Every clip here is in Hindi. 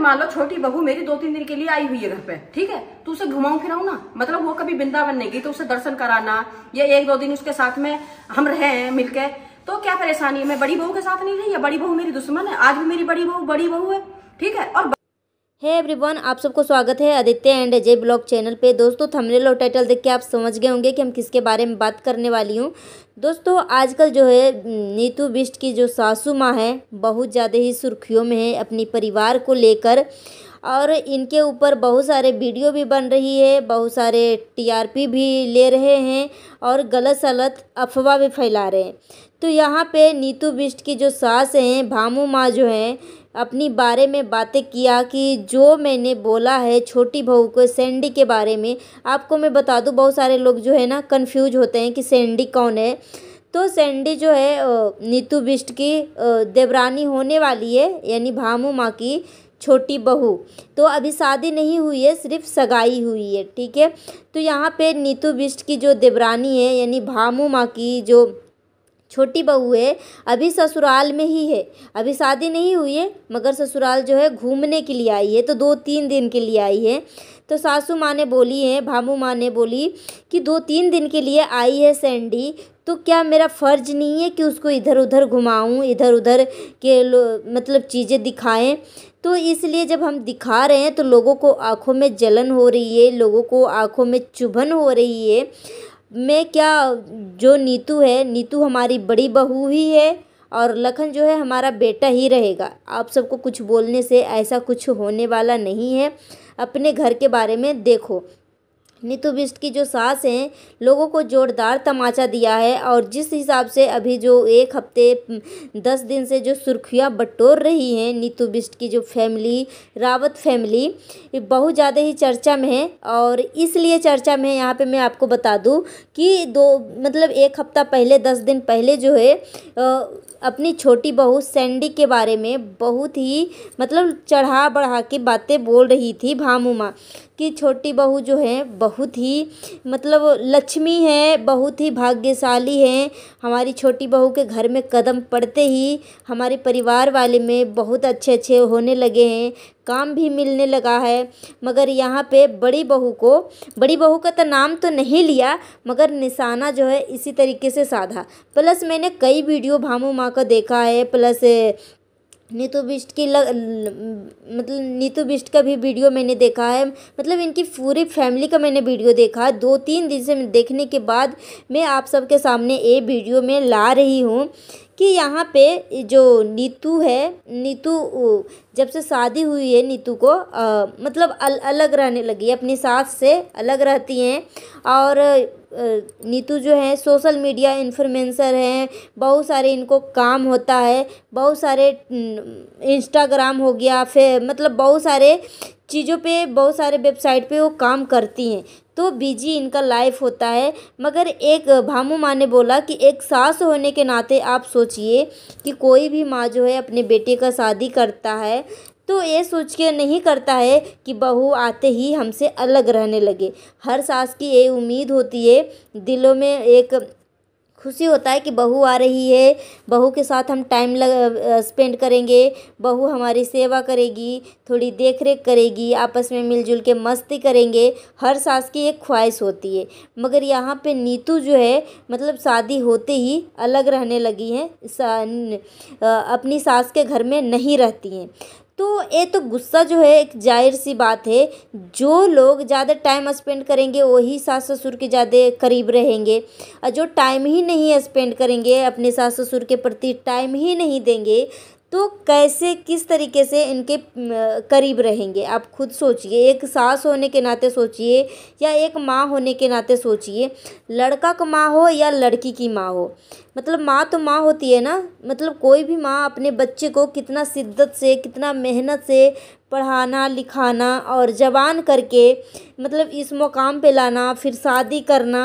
मान लो छोटी बहू मेरी दो तीन दिन के लिए आई हुई है घर पे ठीक है तो उसे घुमाऊ फिराऊ ना मतलब वो कभी वृंदावन नहीं गई तो उसे दर्शन कराना या एक दो दिन उसके साथ में हम रहे हैं मिलके तो क्या परेशानी है मैं बड़ी बहू के साथ नहीं रही या बड़ी बहू मेरी दुश्मन है आज भी मेरी बड़ी बहू बड़ी बहू है ठीक है और हे एवरीवन आप सबको स्वागत है Aditya and Ajay blog channel पे दोस्तों थंबनेल और टाइटल देख के आप समझ गए होंगे कि हम किसके बारे में बात करने वाली हूँ दोस्तों आजकल जो है नीतू बिष्ट की जो सासू माँ है बहुत ज़्यादा ही सुर्खियों में है अपनी परिवार को लेकर और इनके ऊपर बहुत सारे वीडियो भी बन रही है बहुत सारे टी भी ले रहे हैं और गलत सलत अफवाह भी फैला रहे हैं तो यहाँ पे नीतू बिष्ट की जो सास हैं भामू माँ जो हैं अपनी बारे में बातें किया कि जो मैंने बोला है छोटी बहू को सैंडी के बारे में आपको मैं बता दूँ बहुत सारे लोग जो है ना कन्फ्यूज होते हैं कि सैंडी कौन है तो सैंडी जो है नीतू बिष्ट की देवरानी होने वाली है यानी भामू माँ की छोटी बहू तो अभी शादी नहीं हुई है सिर्फ सगाई हुई है ठीक है तो यहाँ पे नीतू बिष्ट की जो देवरानी है यानी भामू माँ की जो छोटी बहू है अभी ससुराल में ही है अभी शादी नहीं हुई है मगर ससुराल जो है घूमने के लिए आई है तो दो तीन दिन के लिए आई है तो सासू माँ ने बोली है भामू माँ ने बोली कि दो तीन दिन के लिए आई है सैंडी तो क्या मेरा फ़र्ज नहीं है कि उसको इधर उधर घुमाऊँ इधर उधर के मतलब चीज़ें दिखाएँ तो इसलिए जब हम दिखा रहे हैं तो लोगों को आँखों में जलन हो रही है लोगों को आँखों में चुभन हो रही है में क्या जो नीतू है नीतू हमारी बड़ी बहू ही है और लखन जो है हमारा बेटा ही रहेगा आप सबको कुछ बोलने से ऐसा कुछ होने वाला नहीं है अपने घर के बारे में देखो नीतू बिस्ट की जो सास हैं लोगों को जोरदार तमाचा दिया है और जिस हिसाब से अभी जो एक हफ्ते दस दिन से जो सुर्खियाँ बटोर रही हैं नीतू बिस्ट की जो फैमिली रावत फैमिली बहुत ज़्यादा ही चर्चा में है और इसलिए चर्चा में है यहाँ पे मैं आपको बता दूँ कि दो मतलब एक हफ्ता पहले दस दिन पहले जो है आ, अपनी छोटी बहू सैंडी के बारे में बहुत ही मतलब चढ़ा बढ़ा के बातें बोल रही थी भामुमा कि छोटी बहू जो है बहुत ही मतलब लक्ष्मी है बहुत ही भाग्यशाली है हमारी छोटी बहू के घर में कदम पड़ते ही हमारे परिवार वाले में बहुत अच्छे अच्छे होने लगे हैं काम भी मिलने लगा है मगर यहाँ पे बड़ी बहू को बड़ी बहू का तो नाम तो नहीं लिया मगर निशाना जो है इसी तरीके से साधा प्लस मैंने कई वीडियो भामू माँ का देखा है प्लस नीतू बिष्ट की लग मतलब नीतू बिष्ट का भी वीडियो मैंने देखा है मतलब इनकी पूरी फैमिली का मैंने वीडियो देखा है दो तीन दिन से देखने के बाद मैं आप सबके सामने ये वीडियो में ला रही हूँ कि यहाँ पे जो नीतू है नीतू जब से शादी हुई है नीतू को आ, मतलब अल, अलग रहने लगी है अपनी सास से अलग रहती हैं और नीतू जो है सोशल मीडिया इन्फ्लुएंसर हैं बहुत सारे इनको काम होता है बहुत सारे इंस्टाग्राम हो गया फिर मतलब बहुत सारे चीज़ों पे बहुत सारे वेबसाइट पे वो काम करती हैं तो बिजी इनका लाइफ होता है मगर एक भामू माँ ने बोला कि एक सास होने के नाते आप सोचिए कि कोई भी माँ जो है अपने बेटे का शादी करता है तो ये सोच के नहीं करता है कि बहू आते ही हमसे अलग रहने लगे हर सास की ये उम्मीद होती है दिलों में एक खुशी होता है कि बहू आ रही है बहू के साथ हम टाइम लग स्पेंड करेंगे बहू हमारी सेवा करेगी थोड़ी देख रेख करेगी आपस में मिलजुल के मस्ती करेंगे हर सास की एक ख्वाहिश होती है मगर यहाँ पे नीतू जो है मतलब शादी होते ही अलग रहने लगी हैं अपनी सास के घर में नहीं रहती हैं तो ये तो गुस्सा जो है एक जाहिर सी बात है जो लोग ज़्यादा टाइम स्पेंड करेंगे वही सास ससुर के ज़्यादा करीब रहेंगे और जो टाइम ही नहीं स्पेंड करेंगे अपने सास ससुर के प्रति टाइम ही नहीं देंगे तो कैसे किस तरीके से इनके करीब रहेंगे आप खुद सोचिए एक सास होने के नाते सोचिए या एक माँ होने के नाते सोचिए लड़का का माँ हो या लड़की की माँ हो मतलब माँ तो माँ होती है ना मतलब कोई भी माँ अपने बच्चे को कितना शिद्दत से कितना मेहनत से पढ़ाना लिखाना और जवान करके मतलब इस मुकाम पे लाना फिर शादी करना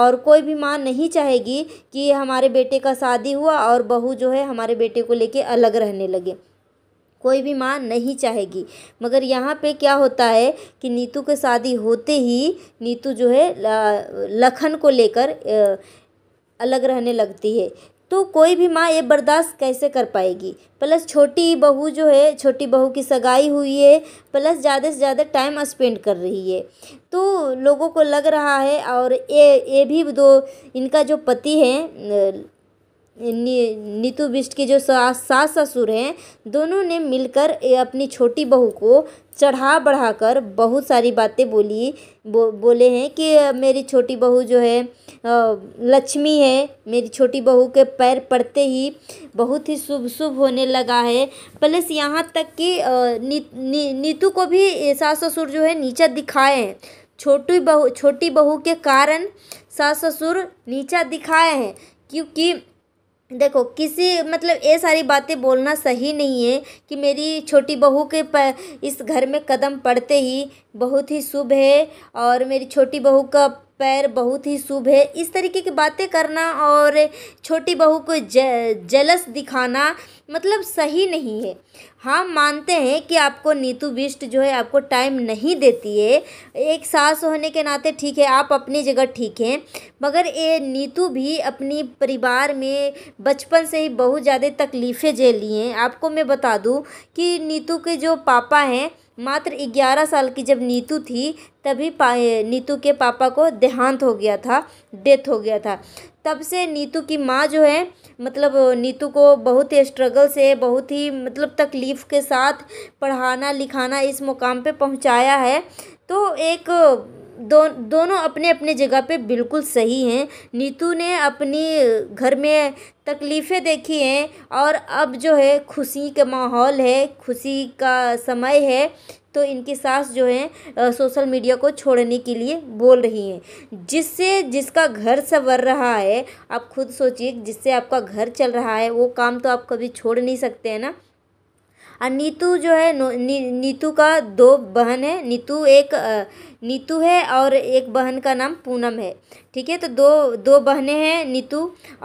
और कोई भी माँ नहीं चाहेगी कि हमारे बेटे का शादी हुआ और बहू जो है हमारे बेटे को लेके अलग रहने लगे कोई भी माँ नहीं चाहेगी मगर यहाँ पे क्या होता है कि नीतू के शादी होते ही नीतू जो है लखन को लेकर अलग रहने लगती है तो कोई भी माँ ये बर्दाश्त कैसे कर पाएगी प्लस छोटी बहू जो है छोटी बहू की सगाई हुई है प्लस ज़्यादा से ज़्यादा टाइम स्पेंड कर रही है तो लोगों को लग रहा है और ये ये भी दो इनका जो पति है नीतू बिष्ट के जो सास ससुर हैं दोनों ने मिलकर अपनी छोटी बहू को चढ़ा बढ़ा कर बहुत सारी बातें बोली बो, बोले हैं कि मेरी छोटी बहू जो है लक्ष्मी है मेरी छोटी बहू के पैर पड़ते ही बहुत ही शुभ शुभ होने लगा है प्लस यहाँ तक कि नीतू नि, नीतू को भी सास ससुर जो है नीचा दिखाए हैं छोटी बहू छोटी बहू के कारण सास ससुर नीचा दिखाए हैं क्योंकि देखो किसी मतलब ये सारी बातें बोलना सही नहीं है कि मेरी छोटी बहू के प, इस घर में कदम पड़ते ही बहुत ही शुभ है और मेरी छोटी बहू का पैर बहुत ही शुभ है इस तरीके की बातें करना और छोटी बहू को ज जलस दिखाना मतलब सही नहीं है हम मानते हैं कि आपको नीतू बिष्ट जो है आपको टाइम नहीं देती है एक सास होने के नाते ठीक है आप अपनी जगह ठीक हैं मगर ये नीतू भी अपनी परिवार में बचपन से ही बहुत ज़्यादा तकलीफ़ें झेली हैं आपको मैं बता दूं कि नीतू के जो पापा हैं मात्र ग्यारह साल की जब नीतू थी तभी पा नीतू के पापा को देहांत हो गया था डेथ हो गया था तब से नीतू की माँ जो है मतलब नीतू को बहुत ही स्ट्रगल से बहुत ही मतलब तकलीफ़ के साथ पढ़ाना लिखाना इस मुकाम पे पहुँचाया है तो एक दो दोनों अपने अपने जगह पे बिल्कुल सही हैं नीतू ने अपनी घर में तकलीफ़ें देखी हैं और अब जो है खुशी का माहौल है खुशी का समय है तो इनकी सास जो है सोशल मीडिया को छोड़ने के लिए बोल रही हैं जिससे जिसका घर संवर रहा है आप खुद सोचिए जिससे आपका घर चल रहा है वो काम तो आप कभी छोड़ नहीं सकते हैं ना और नीतू जो है नी, नीतू का दो बहन है नीतू एक नीतू है और एक बहन का नाम पूनम है ठीक है तो दो दो बहनें हैं नीतू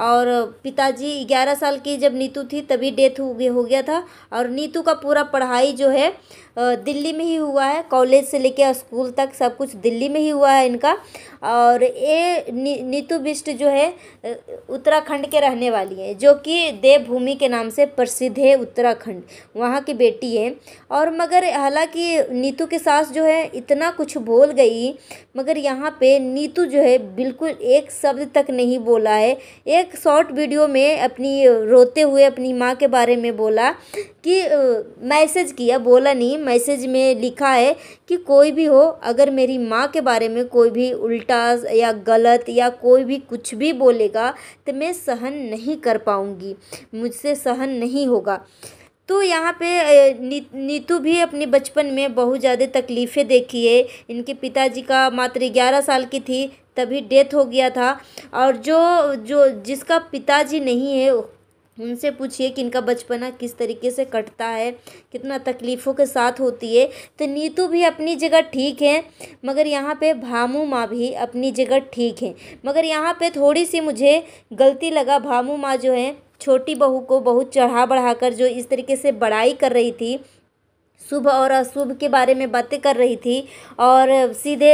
और पिताजी ग्यारह साल की जब नीतू थी तभी डेथ हो गया था और नीतू का पूरा पढ़ाई जो है दिल्ली में ही हुआ है कॉलेज से लेकर स्कूल तक सब कुछ दिल्ली में ही हुआ है इनका और ये नीतू बिष्ट जो है उत्तराखंड के रहने वाली है जो कि देवभूमि के नाम से प्रसिद्ध है उत्तराखंड वहाँ की बेटी है और मगर हालांकि नीतू के सास जो है इतना कुछ बोल बोल गई मगर यहाँ पे नीतू जो है बिल्कुल एक शब्द तक नहीं बोला है एक शॉर्ट वीडियो में अपनी रोते हुए अपनी माँ के बारे में बोला कि मैसेज किया बोला नहीं मैसेज में लिखा है कि कोई भी हो अगर मेरी माँ के बारे में कोई भी उल्टा या गलत या कोई भी कुछ भी बोलेगा तो मैं सहन नहीं कर पाऊँगी मुझसे सहन नहीं होगा तो यहाँ पे नीतू भी अपने बचपन में बहुत ज़्यादा तकलीफ़ें देखी है इनके पिताजी का मात्र ग्यारह साल की थी तभी डेथ हो गया था और जो जो जिसका पिताजी नहीं है उनसे पूछिए कि इनका बचपना किस तरीके से कटता है कितना तकलीफ़ों के साथ होती है तो नीतू भी अपनी जगह ठीक है मगर यहाँ पे भामू माँ भी अपनी जगह ठीक है मगर यहाँ पे थोड़ी सी मुझे गलती लगा भामू माँ जो है छोटी बहू को बहुत चढ़ा बढ़ा कर जो इस तरीके से बड़ाई कर रही थी शुभ और अशुभ के बारे में बातें कर रही थी और सीधे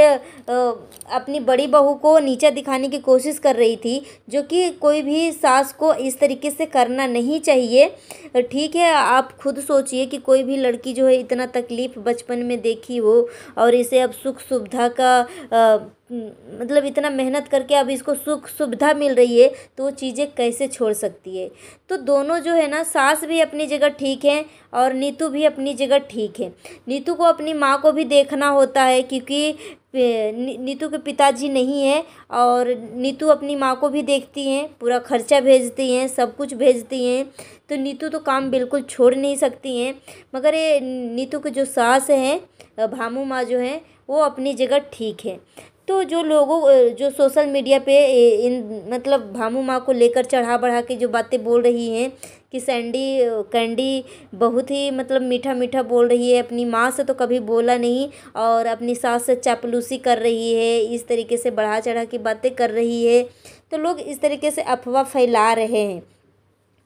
अपनी बड़ी बहू को नीचा दिखाने की कोशिश कर रही थी जो कि कोई भी सास को इस तरीके से करना नहीं चाहिए ठीक है आप खुद सोचिए कि कोई भी लड़की जो है इतना तकलीफ़ बचपन में देखी हो और इसे अब सुख सुविधा का आ, मतलब इतना मेहनत करके अब इसको सुख सुविधा मिल रही है तो वो चीज़ें कैसे छोड़ सकती है तो दोनों जो है ना सास भी अपनी जगह ठीक है और नीतू भी अपनी जगह ठीक है नीतू को अपनी माँ को भी देखना होता है क्योंकि नीतू के पिताजी नहीं हैं और नीतू अपनी माँ को भी देखती हैं पूरा खर्चा भेजती हैं सब कुछ भेजती हैं तो नीतू तो काम बिल्कुल छोड़ नहीं सकती हैं मगर ये नीतू के जो सास हैं भामू माँ जो हैं वो अपनी जगह ठीक है तो जो लोगों जो सोशल मीडिया पे इन मतलब भामू माँ को लेकर चढ़ा बढ़ा के जो बातें बोल रही हैं कि सैंडी कैंडी बहुत ही मतलब मीठा मीठा बोल रही है अपनी माँ से तो कभी बोला नहीं और अपनी सास से चापलूसी कर रही है इस तरीके से बढ़ा चढ़ा की बातें कर रही है तो लोग इस तरीके से अफवाह फैला रहे हैं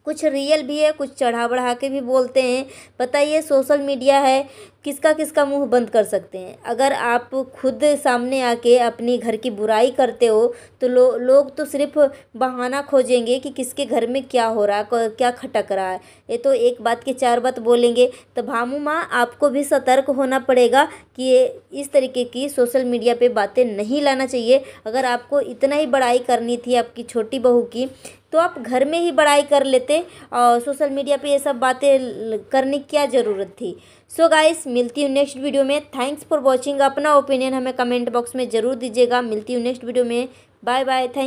कुछ रियल भी है कुछ चढ़ा बढ़ा के भी बोलते हैं बताइए सोशल मीडिया है किसका किसका मुंह बंद कर सकते हैं अगर आप खुद सामने आके अपने घर की बुराई करते हो तो लो, लोग तो सिर्फ बहाना खोजेंगे कि किसके घर में क्या हो रहा है क्या खटक रहा है ये तो एक बात के चार बात बोलेंगे तो भामू माँ आपको भी सतर्क होना पड़ेगा कि ये इस तरीके की सोशल मीडिया पे बातें नहीं लाना चाहिए अगर आपको इतना ही बड़ाई करनी थी आपकी छोटी बहू की तो आप घर में ही बड़ाई कर लेते और सोशल मीडिया पे ये सब बातें करने की क्या ज़रूरत थी सो so गाइस मिलती हूँ नेक्स्ट वीडियो में थैंक्स फॉर वॉचिंग अपना ओपिनियन हमें कमेंट बॉक्स में ज़रूर दीजिएगा मिलती हूँ नेक्स्ट वीडियो में बाय बाय थैंक